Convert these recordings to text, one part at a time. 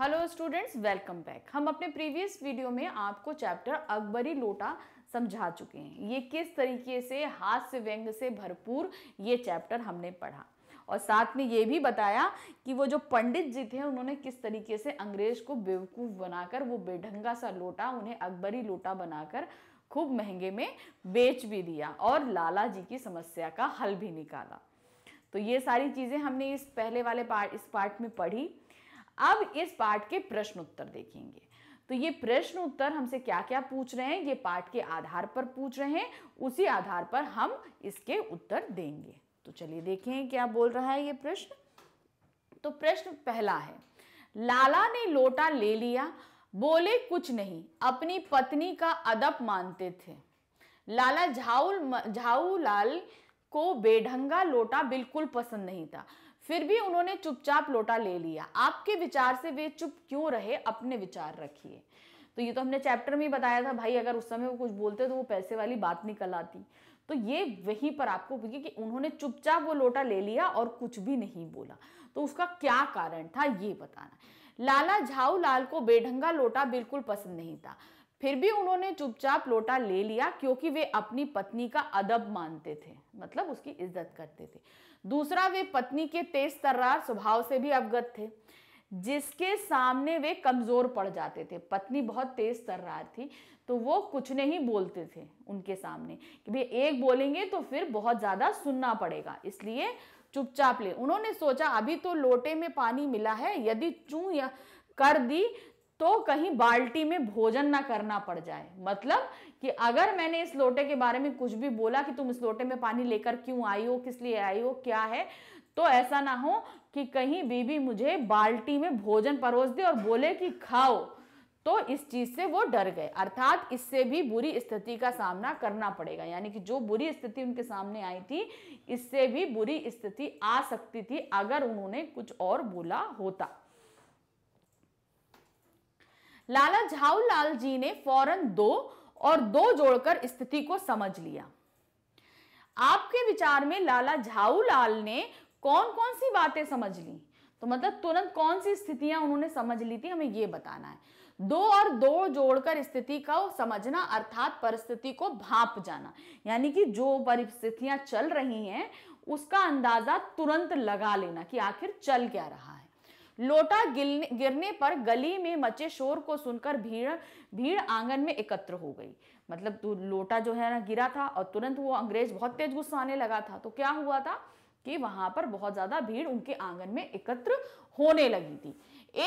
hello students welcome back हम अपने previous video में आपको चैप्टर अकबरी लोटा समझा चुके हैं ये किस तरीके से हास्य व्यंग से भरपूर ये चैप्टर हमने पढ़ा और साथ में ये भी बताया कि वो जो पंडित जी थे उन्होंने किस तरीके से अंग्रेज को बेवकूफ़ बनाकर वो बेढंगा सा लोटा उन्हें अकबरी लोटा बनाकर खूब महंगे में बेच भी दिया और लाला जी की समस्या का हल भी निकाला तो ये सारी चीज़ें हमने इस पहले वाले पार्ट इस पार्ट में पढ़ी अब इस पाठ के प्रश्न उत्तर देखेंगे तो ये प्रश्न उत्तर हमसे क्या क्या पूछ रहे हैं ये पाठ के आधार पर पूछ रहे हैं उसी आधार पर हम इसके उत्तर देंगे तो चलिए देखें क्या बोल रहा है ये प्रश्न तो प्रश्न पहला है लाला ने लोटा ले लिया बोले कुछ नहीं अपनी पत्नी का अदब मानते थे लाला झाऊ झाऊ लाल को बेढंगा लोटा बिल्कुल पसंद नहीं था फिर भी उन्होंने चुपचाप लोटा ले लिया आपके विचार से वे चुप क्यों रहे अपने विचार रखिए तो ये तो हमने चैप्टर में बताया था भाई अगर उस समय वो कुछ बोलते तो वो पैसे वाली बात निकल आती तो ये वहीं पर आपको कि उन्होंने चुपचाप वो लोटा ले लिया और कुछ भी नहीं बोला तो उसका क्या कारण था ये बताना लाला झाऊ लाल को बेढंगा लोटा बिल्कुल पसंद नहीं था फिर भी उन्होंने चुपचाप लोटा ले लिया क्योंकि वे अपनी पत्नी का अदब मानते थे मतलब उसकी इज्जत करते थे दूसरा वे पत्नी के तेज तर्रार स्वभाव से भी अवगत थे जिसके सामने वे कमज़ोर पड़ जाते थे पत्नी बहुत तेज तर्रार थी तो वो कुछ नहीं बोलते थे उनके सामने कि भाई एक बोलेंगे तो फिर बहुत ज़्यादा सुनना पड़ेगा इसलिए चुपचाप ले उन्होंने सोचा अभी तो लोटे में पानी मिला है यदि चूं या कर दी तो कहीं बाल्टी में भोजन ना करना पड़ जाए मतलब कि अगर मैंने इस लोटे के बारे में कुछ भी बोला कि तुम इस लोटे में पानी लेकर क्यों आई हो किस लिए आई हो क्या है तो ऐसा ना हो कि कहीं बीबी मुझे बाल्टी में भोजन परोस दे और बोले कि खाओ तो इस चीज़ से वो डर गए अर्थात इससे भी बुरी स्थिति का सामना करना पड़ेगा यानी कि जो बुरी स्थिति उनके सामने आई थी इससे भी बुरी स्थिति आ सकती थी अगर उन्होंने कुछ और बोला होता लाला झाऊलाल जी ने फौरन दो और दो जोड़कर स्थिति को समझ लिया आपके विचार में लाला झाऊलाल ने कौन कौन सी बातें समझ ली तो मतलब तुरंत कौन सी स्थितियां उन्होंने समझ ली थी हमें ये बताना है दो और दो जोड़कर स्थिति का समझना अर्थात परिस्थिति को भाप जाना यानी कि जो परिस्थितियां चल रही हैं उसका अंदाजा तुरंत लगा लेना कि आखिर चल क्या रहा है लोटा गिरने पर गली में मचे शोर को सुनकर भीड़ भीड़ आंगन में एकत्र हो गई मतलब तो लोटा जो है ना गिरा था और तुरंत वो अंग्रेज बहुत तेज गुस्सा आने लगा था तो क्या हुआ था कि वहां पर बहुत ज्यादा भीड़ उनके आंगन में एकत्र होने लगी थी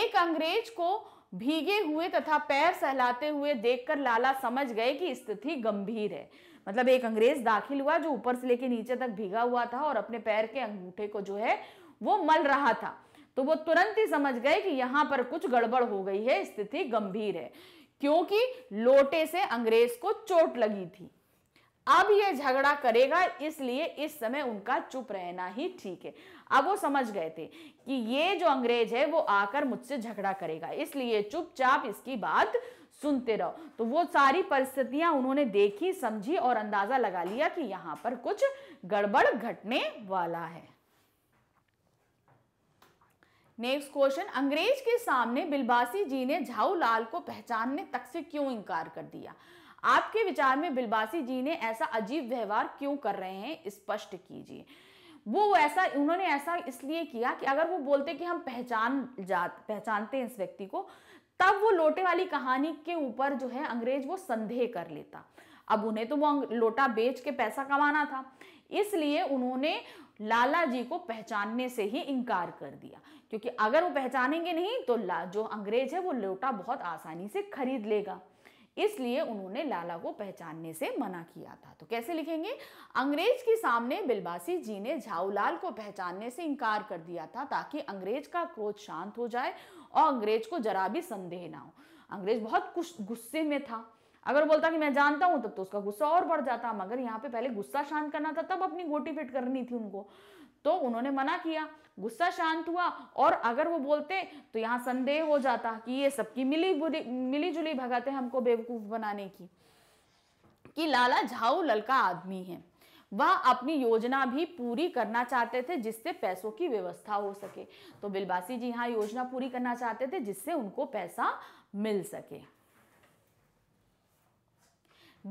एक अंग्रेज को भीगे हुए तथा पैर सहलाते हुए देखकर लाला समझ गए कि स्थिति गंभीर है मतलब एक अंग्रेज दाखिल हुआ जो ऊपर से लेके नीचे तक भीगा हुआ था और अपने पैर के अंगूठे को जो है वो मल रहा था तो वो तुरंत ही समझ गए कि यहाँ पर कुछ गड़बड़ हो गई है स्थिति गंभीर है क्योंकि लोटे से अंग्रेज को चोट लगी थी अब ये झगड़ा करेगा इसलिए इस समय उनका चुप रहना ही ठीक है अब वो समझ गए थे कि ये जो अंग्रेज है वो आकर मुझसे झगड़ा करेगा इसलिए चुपचाप इसकी बात सुनते रहो तो वो सारी परिस्थितियां उन्होंने देखी समझी और अंदाजा लगा लिया कि यहाँ पर कुछ गड़बड़ घटने वाला है नेक्स्ट क्वेश्चन अंग्रेज के सामने बिलबासी जी ने झाऊ लाल को पहचानने तक से क्यों इनकार कर दिया आपके विचार में बिलबासी जी ने ऐसा अजीब व्यवहार क्यों कर रहे हैं स्पष्ट कीजिए वो ऐसा उन्होंने ऐसा इसलिए किया कि अगर वो बोलते कि हम पहचान जा पहचानते हैं इस व्यक्ति को तब वो लोटे वाली कहानी के ऊपर जो है अंग्रेज वो संदेह कर लेता अब उन्हें तो वो लोटा बेच के पैसा कमाना था इसलिए उन्होंने लाला जी को पहचानने से ही इनकार कर दिया क्योंकि अगर वो पहचानेंगे नहीं तो जो अंग्रेज है वो लोटा बहुत आसानी से खरीद लेगा इसलिए उन्होंने लाला को पहचानने से मना किया था तो कैसे लिखेंगे अंग्रेज के सामने बिलबासी जी ने झाऊलाल को पहचानने से इनकार कर दिया था ताकि अंग्रेज का क्रोध शांत हो जाए और अंग्रेज को जरा भी संदेह ना हो अंग्रेज बहुत कुछ गुस्से में था अगर बोलता कि मैं जानता हूं तब तो उसका गुस्सा और बढ़ जाता मगर यहाँ पे पहले गुस्सा शांत करना था तब अपनी गोटी फिट करनी थी उनको तो उन्होंने मना किया गुस्सा शांत हुआ और अगर वो बोलते तो यहाँ संदेह हो जाता कि ये सबकी मिली मिली जुली भगत है हमको बेवकूफ बनाने की कि लाला झाऊ ललका आदमी है वह अपनी योजना भी पूरी करना चाहते थे जिससे पैसों की व्यवस्था हो सके तो बिलबासी जी यहाँ योजना पूरी करना चाहते थे जिससे उनको पैसा मिल सके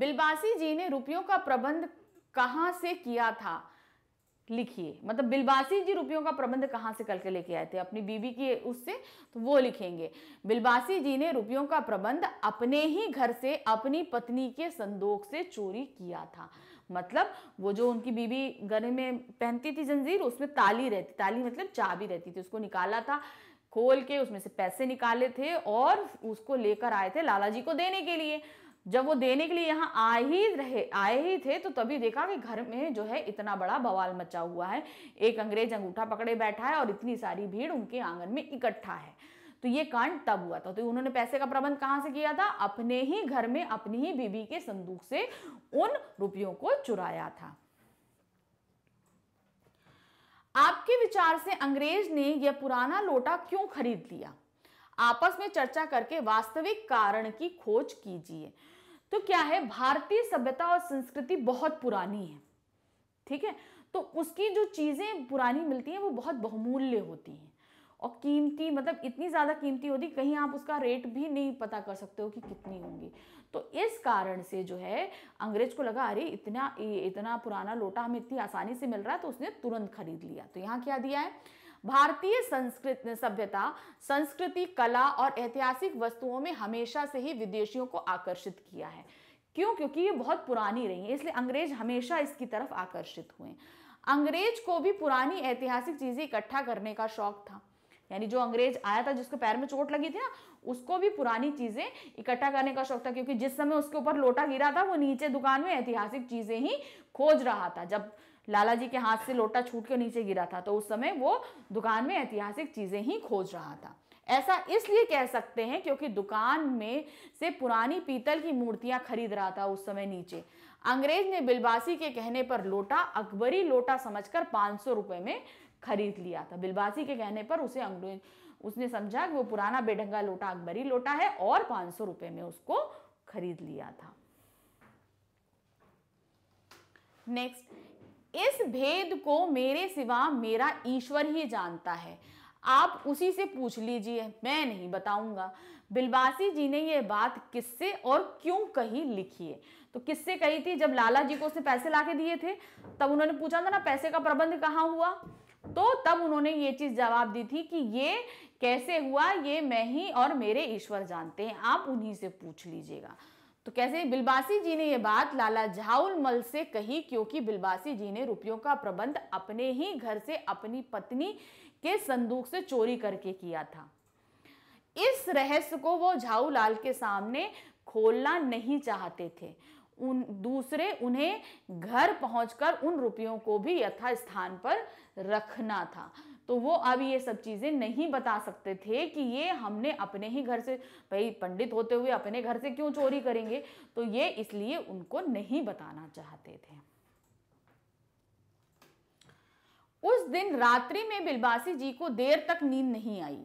बिलबासी जी ने रुपयों का प्रबंध कहाँ से किया था लिखिए मतलब बिलबासी जी रुपयों का प्रबंध कहाँ से करके लेके आए थे अपनी बीबी की उससे तो वो लिखेंगे बिलबासी जी ने रुपयों का प्रबंध अपने ही घर से अपनी पत्नी के संदोक से चोरी किया था मतलब वो जो उनकी बीवी गले में पहनती थी जंजीर उसमें ताली रहती ताली मतलब चाबी रहती थी उसको निकाला था खोल के उसमें से पैसे निकाले थे और उसको लेकर आए थे लाला जी को देने के लिए जब वो देने के लिए यहाँ आ ही रहे आए ही थे तो तभी देखा कि घर में जो है इतना बड़ा बवाल मचा हुआ है एक अंग्रेज अंगूठा पकड़े बैठा है और इतनी सारी भीड़ उनके आंगन में इकट्ठा है तो ये कांड तब हुआ था तो उन्होंने पैसे का प्रबंध कहाँ से किया था अपने ही घर में अपनी ही बीवी के संदूक से उन रुपयों को चुराया था आपके विचार से अंग्रेज ने यह पुराना लोटा क्यों खरीद लिया आपस में चर्चा करके वास्तविक कारण की खोज कीजिए तो क्या है भारतीय सभ्यता और संस्कृति बहुत पुरानी है ठीक है तो उसकी जो चीज़ें पुरानी मिलती हैं वो बहुत बहुमूल्य होती हैं और कीमती मतलब इतनी ज़्यादा कीमती होती कहीं आप उसका रेट भी नहीं पता कर सकते हो कि कितनी होंगी तो इस कारण से जो है अंग्रेज को लगा अरे इतना इतना पुराना लोटा हमें इतनी आसानी से मिल रहा है तो उसने तुरंत खरीद लिया तो यहाँ क्या दिया है भारतीय संस्कृत सभ्यता संस्कृति कला और ऐतिहासिक वस्तुओं में हमेशा से ही विदेशियों को आकर्षित किया है क्यों क्योंकि ये बहुत पुरानी रही है इसलिए अंग्रेज हमेशा इसकी तरफ आकर्षित हुए अंग्रेज को भी पुरानी ऐतिहासिक चीजें इकट्ठा करने का शौक था यानी जो अंग्रेज आया था जिसके पैर में चोट लगी थी ना उसको भी पुरानी चीजें इकट्ठा करने का शौक था क्योंकि जिस समय उसके ऊपर लोटा गिरा था वो नीचे दुकान में ऐतिहासिक चीजें ही खोज रहा था जब लाला जी के हाथ से लोटा छूट के नीचे गिरा था तो उस समय वो दुकान में ऐतिहासिक चीज़ें ही खोज रहा था ऐसा इसलिए कह सकते हैं क्योंकि दुकान में से पुरानी पीतल की मूर्तियां खरीद रहा था उस समय नीचे अंग्रेज ने बिलबासी के कहने पर लोटा अकबरी लोटा समझकर 500 रुपए में खरीद लिया था बिलबासी के कहने पर उसे अंग्रेज उसने समझा कि वो पुराना बेढंगा लोटा अकबरी लोटा है और 500 रुपए में उसको खरीद लिया था नेक्स्ट इस भेद को मेरे सिवा मेरा ईश्वर ही जानता है आप उसी से पूछ लीजिए मैं नहीं बताऊंगा बिलवासी जी ने यह बात किससे और क्यों कही लिखी है तो किससे कही थी जब लाला जी को उसने पैसे ला के दिए थे तब उन्होंने पूछा था ना पैसे का प्रबंध कहाँ हुआ तो तब उन्होंने ये चीज़ जवाब दी थी कि ये कैसे हुआ ये मैं ही और मेरे ईश्वर जानते हैं आप उन्हीं से पूछ लीजिएगा तो कैसे बिलबासी जी ने यह बात लाला झाउल मल से कही क्योंकि बिलबासी जी ने रुपयों का प्रबंध अपने ही घर से अपनी पत्नी के संदूक से चोरी करके किया था इस रहस्य को वो झाऊलाल के सामने खोलना नहीं चाहते थे उन दूसरे उन्हें घर पहुंचकर उन रुपयों को भी यथास्थान पर रखना था तो वो अब ये सब चीज़ें नहीं बता सकते थे कि ये हमने अपने ही घर से भाई पंडित होते हुए अपने घर से क्यों चोरी करेंगे तो ये इसलिए उनको नहीं बताना चाहते थे उस दिन रात्रि में बिलवासी जी को देर तक नींद नहीं आई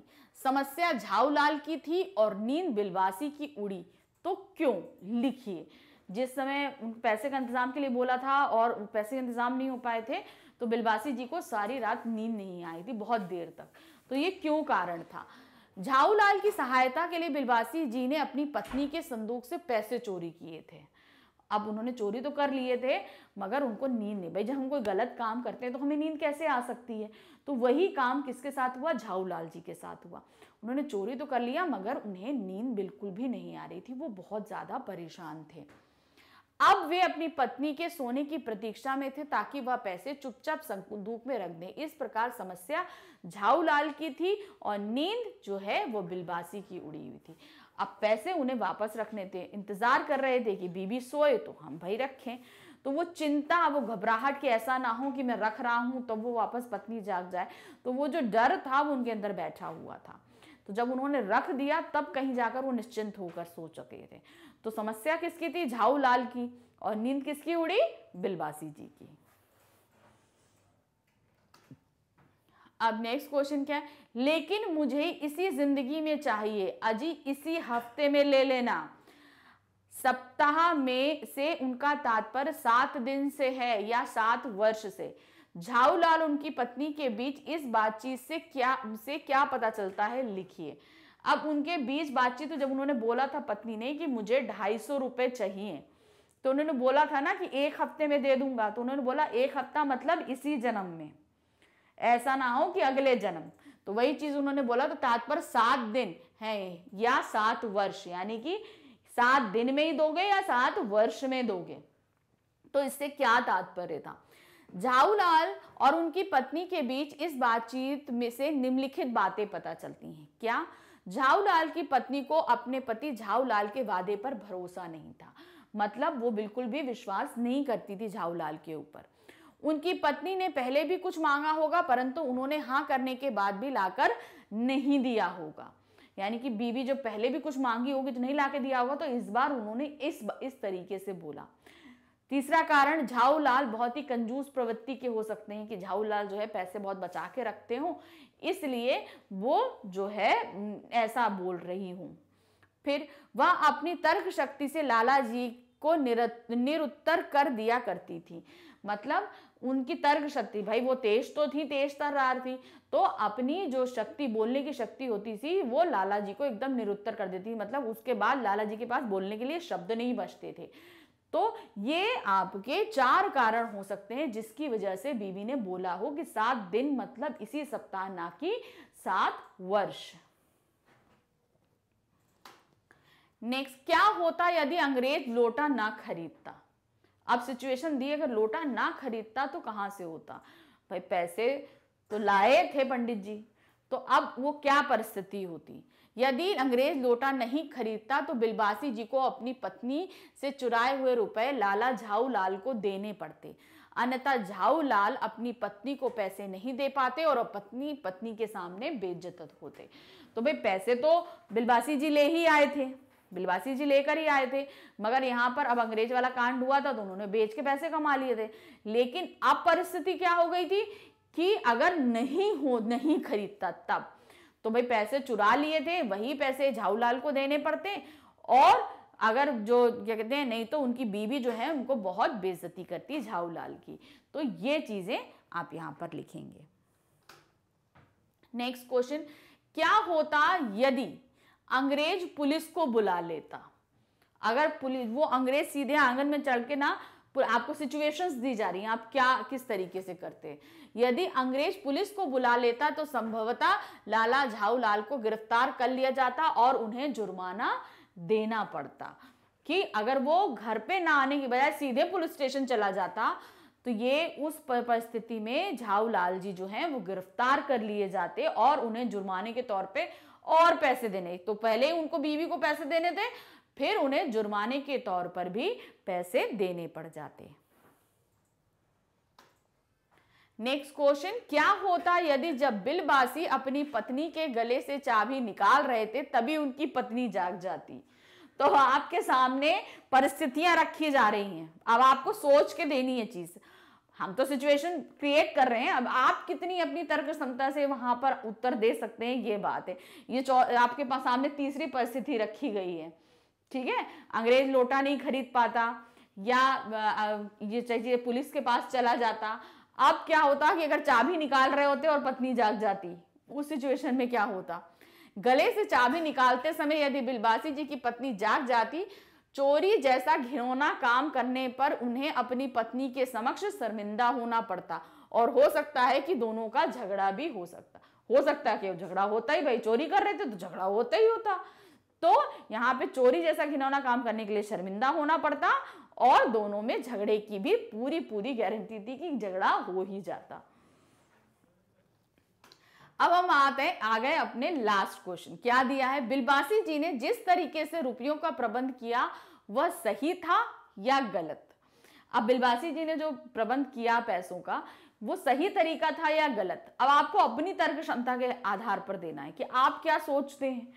समस्या झाऊलाल की थी और नींद बिलवासी की उड़ी तो क्यों लिखिए जिस समय उन पैसे का इंतजाम के लिए बोला था और पैसे का इंतजाम नहीं हो पाए थे तो बिलवासी जी को सारी रात नींद नहीं आई थी बहुत देर तक तो ये क्यों कारण था झाऊलाल की सहायता के लिए बिलवासी जी ने अपनी पत्नी के संदूक से पैसे चोरी किए थे अब उन्होंने चोरी तो कर लिए थे मगर उनको नींद नहीं भाई जब हम कोई गलत काम करते हैं तो हमें नींद कैसे आ सकती है तो वही काम किसके साथ हुआ झाऊलाल जी के साथ हुआ उन्होंने चोरी तो कर लिया मगर उन्हें नींद बिल्कुल भी नहीं आ रही थी वो बहुत ज़्यादा परेशान थे अब वे अपनी पत्नी के सोने की प्रतीक्षा में थे ताकि वह पैसे चुपचाप संदूक में रख दें इस प्रकार समस्या झाऊलाल की थी और नींद जो है वो बिलबासी की उड़ी हुई थी अब पैसे उन्हें वापस रखने थे इंतजार कर रहे थे कि बीबी सोए तो हम भाई रखें तो वो चिंता वो घबराहट के ऐसा ना हो कि मैं रख रहा हूं तो वो वापस पत्नी जाग जाए तो वो जो डर था वो उनके अंदर बैठा हुआ था तो जब उन्होंने रख दिया तब कहीं जाकर वो निश्चिंत होकर सो चुके थे तो समस्या किसकी थी झाऊ लाल की और नींद किसकी उड़ी बिलबासी जी की अब नेक्स्ट क्वेश्चन क्या है लेकिन मुझे इसी जिंदगी में चाहिए अजी इसी हफ्ते में ले लेना सप्ताह में से उनका तात्पर्य सात दिन से है या सात वर्ष से झाऊलाल उनकी पत्नी के बीच इस बातचीत से क्या से क्या पता चलता है लिखिए अब उनके बीच बातचीत तो जब उन्होंने बोला था पत्नी ने कि मुझे ढाई सौ रुपये चाहिए तो उन्होंने बोला था ना कि एक हफ्ते में दे दूंगा तो उन्होंने बोला एक हफ्ता मतलब इसी जन्म में ऐसा ना हो कि अगले जन्म तो वही चीज उन्होंने बोला तो तात्पर्य सात दिन है या सात वर्ष यानी कि सात दिन में ही दोगे या सात वर्ष में दोगे तो इससे क्या तात्पर्य था झाऊलाल और उनकी पत्नी के बीच इस बातचीत में से निम्नलिखित बातें पता चलती हैं क्या झाऊलाल की पत्नी को अपने पति झाऊलाल के वादे पर भरोसा नहीं था मतलब वो बिल्कुल भी विश्वास नहीं करती थी झाऊलाल के ऊपर उनकी पत्नी ने पहले भी कुछ मांगा होगा परंतु उन्होंने हाँ करने के बाद भी लाकर नहीं दिया होगा यानी कि बीवी जो पहले भी कुछ मांगी होगी तो नहीं ला दिया होगा तो इस बार उन्होंने इस इस तरीके से बोला तीसरा कारण झाऊलाल बहुत ही कंजूस प्रवृत्ति के हो सकते हैं कि झाऊलाल जो है पैसे बहुत बचा के रखते हूँ इसलिए वो जो है ऐसा बोल रही हूँ फिर वह अपनी तर्क शक्ति से लाला जी को निरुत्तर कर दिया करती थी मतलब उनकी तर्क शक्ति भाई वो तेज तो थी तेज तर्रार थी तो अपनी जो शक्ति बोलने की शक्ति होती थी वो लाला जी को एकदम निरुत्तर कर देती मतलब उसके बाद लाला जी के पास बोलने के लिए शब्द नहीं बचते थे तो ये आपके चार कारण हो सकते हैं जिसकी वजह से बीवी ने बोला हो कि सात दिन मतलब इसी सप्ताह ना कि सात वर्ष नेक्स्ट क्या होता यदि अंग्रेज लोटा ना खरीदता अब सिचुएशन दी अगर लोटा ना खरीदता तो कहां से होता भाई पैसे तो लाए थे पंडित जी तो अब वो क्या परिस्थिति होती यदि अंग्रेज लोटा नहीं खरीदता तो बिलबासी जी को अपनी पत्नी से चुराए हुए रुपए लाला झाऊ लाल को देने पड़ते अन्यथा झाऊ लाल अपनी पत्नी को पैसे नहीं दे पाते और पत्नी पत्नी के सामने बेज्जत होते तो भाई पैसे तो बिलबासी जी ले ही आए थे बिलवासी जी लेकर ही आए थे मगर यहाँ पर अब अंग्रेज वाला कांड हुआ था तो उन्होंने बेच के पैसे कमा लिए थे लेकिन अब परिस्थिति क्या हो गई थी कि अगर नहीं हो नहीं खरीदता तब तो भाई पैसे चुरा लिए थे वही पैसे झाऊलाल को देने पड़ते और अगर जो क्या कहते हैं नहीं तो उनकी बीवी जो है उनको बहुत बेजती करती झाऊलाल की तो ये चीज़ें आप यहां पर लिखेंगे नेक्स्ट क्वेश्चन क्या होता यदि अंग्रेज पुलिस को बुला लेता अगर पुलिस वो अंग्रेज सीधे आंगन में चढ़ के ना आपको सिचुएशंस दी जा रही हैं आप क्या किस तरीके से करते यदि अंग्रेज पुलिस को बुला लेता तो संभवतः लाला झाऊ लाल को गिरफ्तार कर लिया जाता और उन्हें जुर्माना देना पड़ता कि अगर वो घर पे ना आने की बजाय सीधे पुलिस स्टेशन चला जाता तो ये उस परिस्थिति में झाऊ लाल जी जो हैं वो गिरफ्तार कर लिए जाते और उन्हें जुर्माने के तौर पे और पैसे देने तो पहले उनको बीवी को पैसे देने थे फिर उन्हें जुर्माने के तौर पर भी पैसे देने पड़ जाते नेक्स्ट क्वेश्चन क्या होता यदि जब बिलबासी अपनी पत्नी के गले से चाबी निकाल रहे थे तभी उनकी पत्नी जाग जाती तो आपके सामने परिस्थितियां रखी जा रही हैं अब आपको सोच के देनी है चीज हम तो सिचुएशन क्रिएट कर रहे हैं अब आप कितनी अपनी तर्क क्षमता से वहां पर उत्तर दे सकते हैं ये बात है ये आपके पास सामने तीसरी परिस्थिति रखी गई है ठीक है अंग्रेज लोटा नहीं खरीद पाता या ये चाहिए पुलिस के पास चला जाता अब क्या होता कि अगर चाबी निकाल रहे होते और पत्नी जाग जाती उस सिचुएशन में क्या होता गले से चाबी निकालते समय यदि बिलबासी जी की पत्नी जाग जाती चोरी जैसा घिनौना काम करने पर उन्हें अपनी पत्नी के समक्ष शर्मिंदा होना पड़ता और हो सकता है कि दोनों का झगड़ा भी हो सकता हो सकता है कि झगड़ा होता ही भाई चोरी कर रहे थे तो झगड़ा होता ही होता तो यहाँ पे चोरी जैसा घिनौना काम करने के लिए शर्मिंदा होना पड़ता और दोनों में झगड़े की भी पूरी पूरी गारंटी थी कि झगड़ा हो ही जाता अब हम आते हैं आ गए अपने लास्ट क्वेश्चन क्या दिया है बिलबासी जी ने जिस तरीके से रुपयों का प्रबंध किया वह सही था या गलत अब बिलबासी जी ने जो प्रबंध किया पैसों का वो सही तरीका था या गलत अब आपको अपनी तर्क क्षमता के आधार पर देना है कि आप क्या सोचते हैं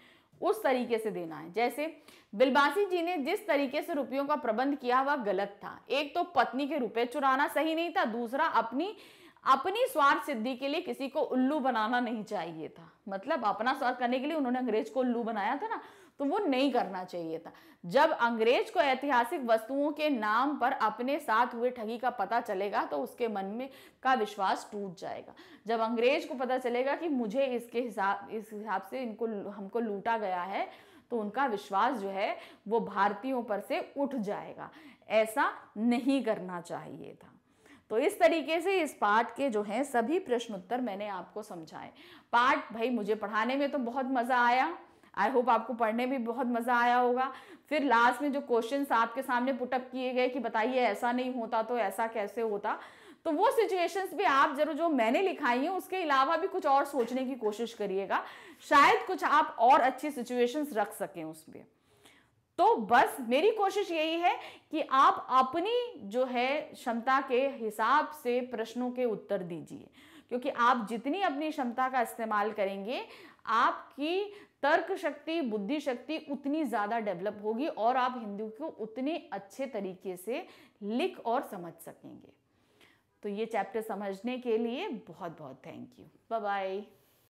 उस तरीके से देना है जैसे बिलबासी जी ने जिस तरीके से रुपयों का प्रबंध किया वह गलत था एक तो पत्नी के रुपए चुराना सही नहीं था दूसरा अपनी अपनी स्वार्थ सिद्धि के लिए किसी को उल्लू बनाना नहीं चाहिए था मतलब अपना स्वार्थ करने के लिए उन्होंने अंग्रेज को उल्लू बनाया था ना तो वो नहीं करना चाहिए था जब अंग्रेज को ऐतिहासिक वस्तुओं के नाम पर अपने साथ हुए ठगी का पता चलेगा तो उसके मन में का विश्वास टूट जाएगा जब अंग्रेज को पता चलेगा कि मुझे इसके हिसाब इस हिसाब से इनको हमको लूटा गया है तो उनका विश्वास जो है वो भारतीयों पर से उठ जाएगा ऐसा नहीं करना चाहिए था तो इस तरीके से इस पाठ के जो हैं सभी प्रश्नोत्तर मैंने आपको समझाए पाठ भाई मुझे पढ़ाने में तो बहुत मज़ा आया आई होप आपको पढ़ने भी बहुत मज़ा आया होगा फिर लास्ट में जो क्वेश्चन आपके सामने पुटअप किए गए कि बताइए ऐसा नहीं होता तो ऐसा कैसे होता तो वो सिचुएशंस भी आप जरूर जो मैंने लिखाई है उसके अलावा भी कुछ और सोचने की कोशिश करिएगा शायद कुछ आप और अच्छी सिचुएशंस रख सकें उसमें तो बस मेरी कोशिश यही है कि आप अपनी जो है क्षमता के हिसाब से प्रश्नों के उत्तर दीजिए क्योंकि आप जितनी अपनी क्षमता का इस्तेमाल करेंगे आपकी तर्क शक्ति बुद्धि शक्ति उतनी ज़्यादा डेवलप होगी और आप हिंदी को उतने अच्छे तरीके से लिख और समझ सकेंगे तो ये चैप्टर समझने के लिए बहुत बहुत थैंक यू बाय बाय